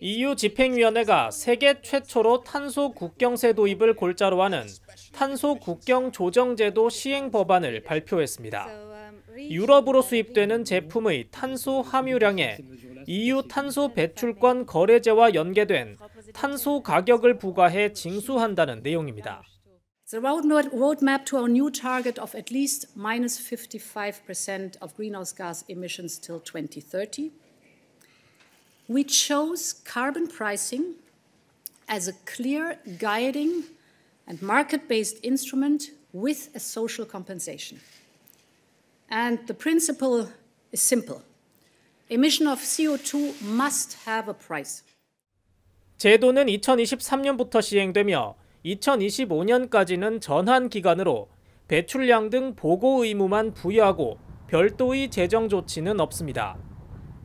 EU 집행위원회가 세계 최초로 탄소 국경세 도입을 골자로 하는 탄소 국경 조정제도 시행 법안을 발표했습니다. 유럽으로 수입되는 제품의 탄소 함유량에 EU 탄소 배출권 거래제와 연계된 탄소 가격을 부과해 징수한다는 내용입니다. The roadmap to our new target of at least minus 55% of greenhouse gas emissions till 2030. we chose carbon pricing as a clear guiding and market-based instrument with a social compensation. And the principle is simple. Emission of CO2 must have a price. 제도는 2023년부터 시행되며 2025년까지는 전환 기간으로 배출량 등 보고 의무만 부여하고 별도의 재정 조치는 없습니다.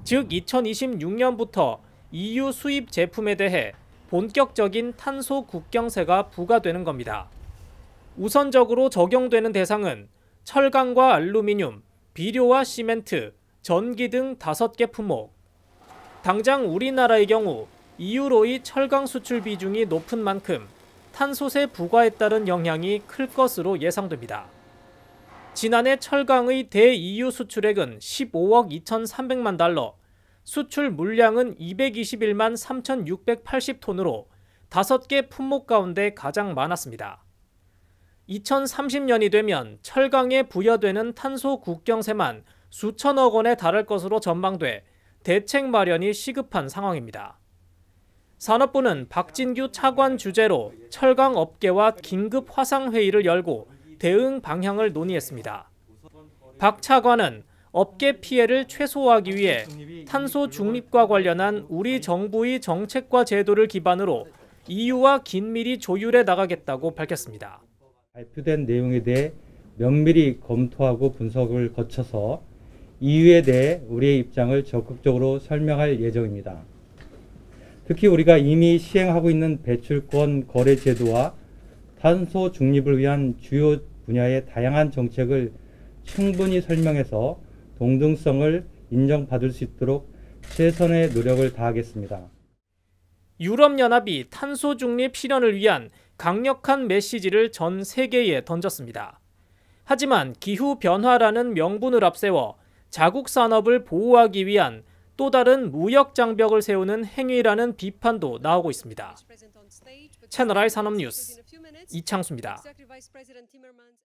즉 2026년부터 EU 수입 제품에 대해 본격적인 탄소 국경세가 부과되는 겁니다. 우선적으로 적용되는 대상은 철강과 알루미늄, 비료와 시멘트, 전기 등 5개 품목. 당장 우리나라의 경우 EU로의 철강 수출 비중이 높은 만큼 탄소세 부과에 따른 영향이 클 것으로 예상됩니다. 지난해 철강의 대EU 수출액은 15억 2,300만 달러, 수출 물량은 221만 3,680톤으로 5개 품목 가운데 가장 많았습니다. 2030년이 되면 철강에 부여되는 탄소 국경세만 수천억 원에 달할 것으로 전망돼 대책 마련이 시급한 상황입니다. 산업부는 박진규 차관 주재로 철강 업계와 긴급 화상회의를 열고 대응 방향을 논의했습니다. 박 차관은 업계 피해를 최소화하기 위해 탄소 중립과 관련한 우리 정부의 정책과 제도를 기반으로 EU와 긴밀히 조율해 나가겠다고 밝혔습니다. 발표된 내용에 대해 면밀히 검토하고 분석을 거쳐서 EU에 대해 우리의 입장을 적극적으로 설명할 예정입니다. 특히 우리가 이미 시행하고 있는 배출권 거래 제도와 탄소 중립을 위한 주요 분야의 다양한 정책을 충분히 설명해서 동등성을 인정받을 수 있도록 최선의 노력을 다하겠습니다. 유럽연합이 탄소 중립 실현을 위한 강력한 메시지를 전 세계에 던졌습니다. 하지만 기후 변화라는 명분을 앞세워 자국 산업을 보호하기 위한 또 다른 무역 장벽을 세우는 행위라는 비판도 나오고 있습니다. 채널I 산업뉴스 이창수입니다.